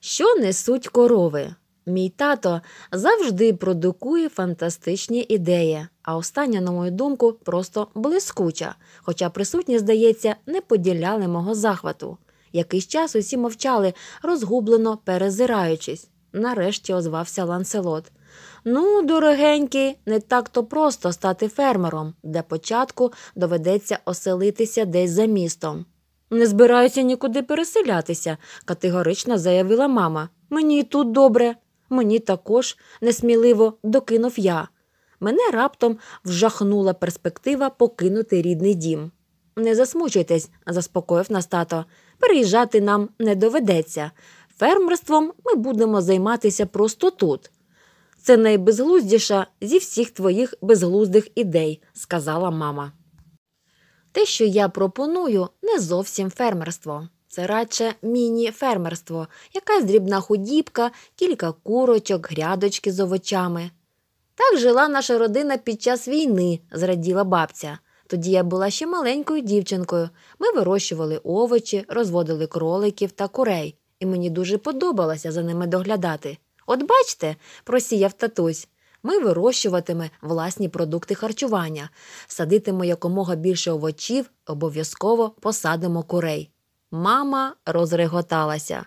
що несуть корови. Мій тато завжди продукує фантастичні ідеї, а остання, на мою думку, просто блискуча, хоча присутні, здається, не поділяли мого захвату. Якийсь час усі мовчали, розгублено перезираючись. Нарешті озвався ланселот. Ну, дорогенький, не так то просто стати фермером. Для початку доведеться оселитися десь за містом. Не збираюся нікуди переселятися, категорично заявила мама. Мені тут добре, мені також, несміливо докинув я. Мене раптом вжахнула перспектива покинути рідний дім. Не засмучуйтесь, заспокоїв нас тато. Переїжджати нам не доведеться. Фермерством ми будемо займатися просто тут. Це найбезглуздіша зі всіх твоїх безглуздих ідей, сказала мама. Те, що я пропоную, не зовсім фермерство. Це радше міні-фермерство, якась дрібна худібка, кілька курочок, грядочки з овочами. Так жила наша родина під час війни, зраділа бабця. Тоді я була ще маленькою дівчинкою. Ми вирощували овочі, розводили кроликів та курей, і мені дуже подобалося за ними доглядати. От бачте, просіяв татусь, ми вирощуватиме власні продукти харчування, садитиме якомога більше овочів, обов'язково посадимо курей. Мама розреготалася.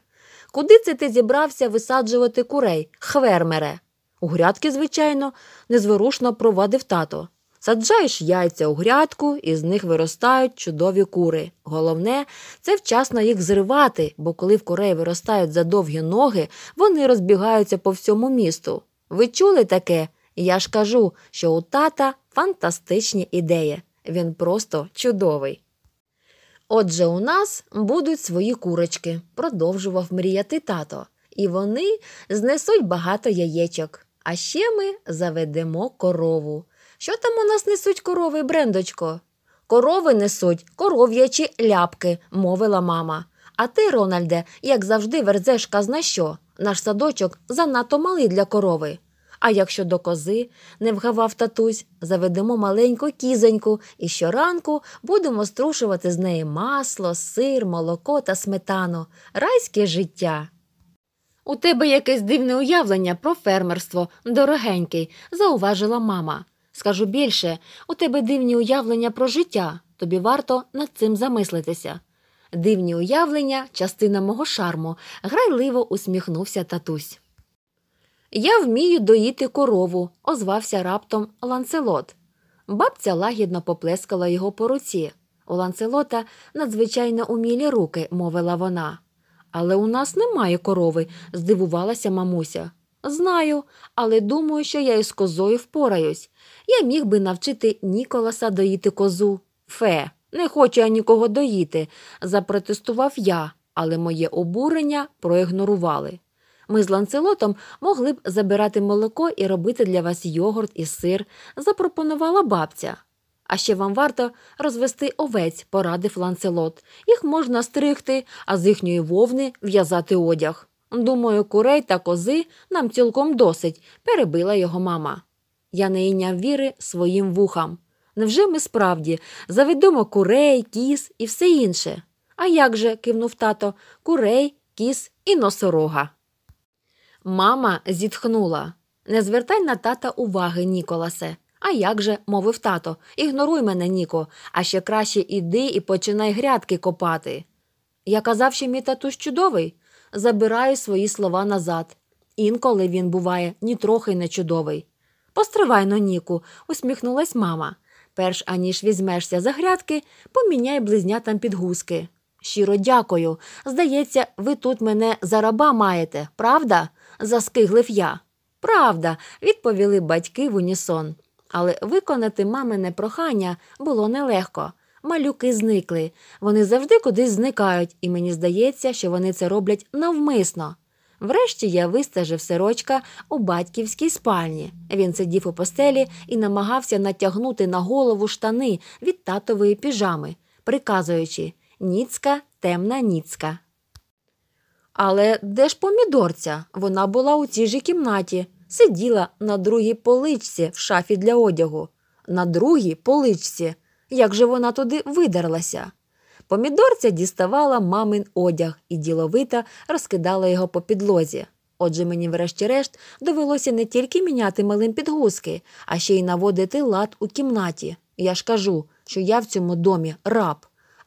Куди це ти зібрався висаджувати курей, хвермере? У грядки, звичайно, незворушно провадив тато. Саджаєш яйця у грядку, і з них виростають чудові кури. Головне, це вчасно їх зривати, бо коли в курей виростають задовгі ноги, вони розбігаються по всьому місту. Ви чули таке? Я ж кажу, що у тата фантастичні ідеї. Він просто чудовий. Отже, у нас будуть свої курочки, продовжував мріяти тато, і вони знесуть багато яєчок. А ще ми заведемо корову. Що там у нас несуть корови, брендочко? Корови несуть коров'ячі ляпки, мовила мама. А ти, Рональде, як завжди, верзеш казна що. Наш садочок занадто малий для корови. А якщо до кози не вгавав татусь, заведемо маленьку кізоньку і щоранку будемо струшувати з неї масло, сир, молоко та сметану, райське життя. У тебе якесь дивне уявлення про фермерство, дорогенький, зауважила мама. Скажу більше, у тебе дивні уявлення про життя, тобі варто над цим замислитися. Дивні уявлення, частина мого шарму, грайливо усміхнувся татусь. Я вмію доїти корову, озвався раптом ланцелот. Бабця лагідно поплескала його по руці. У ланцелота надзвичайно умілі руки, мовила вона. Але у нас немає корови, здивувалася мамуся. Знаю, але думаю, що я із козою впораюсь. Я міг би навчити Ніколаса доїти козу. Фе. Не хочу я нікого доїти, запротестував я, але моє обурення проігнорували. Ми з ланцелотом могли б забирати молоко і робити для вас йогурт і сир, запропонувала бабця. А ще вам варто розвести овець, порадив ланцелот. Їх можна стригти, а з їхньої вовни в'язати одяг. Думаю, курей та кози нам цілком досить, перебила його мама. Я не йняв віри своїм вухам. Невже ми справді заведемо курей, кіс і все інше? А як же, кивнув тато, курей, кіс і носорога. Мама зітхнула. Не звертай на тата уваги, Ніколасе. А як же, мовив тато, ігноруй мене, Ніко, а ще краще іди і починай грядки копати. Я казав, що мій татусь чудовий. Забираю свої слова назад. Інколи він буває нітрохи не чудовий. Постривай но, Ніку, усміхнулась мама. Перш аніж візьмешся за грядки, поміняй близнятам підгузки. Щиро дякую. Здається, ви тут мене за раба маєте, правда? заскиглив я. Правда, відповіли батьки в унісон. Але виконати мамине прохання було нелегко. Малюки зникли. Вони завжди кудись зникають, і мені здається, що вони це роблять навмисно. Врешті я вистежив сирочка у батьківській спальні. Він сидів у постелі і намагався натягнути на голову штани від татової піжами, приказуючи Ніцка, темна ніцка. Але де ж помідорця? Вона була у цій же кімнаті, сиділа на другій поличці в шафі для одягу. На другій поличці. Як же вона туди видерлася? Помідорця діставала мамин одяг і діловита розкидала його по підлозі. Отже, мені, врешті-решт, довелося не тільки міняти малим підгузки, а ще й наводити лад у кімнаті. Я ж кажу, що я в цьому домі раб.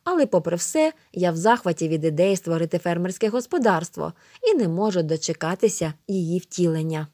Але, попри все, я в захваті від ідеї створити фермерське господарство і не можу дочекатися її втілення.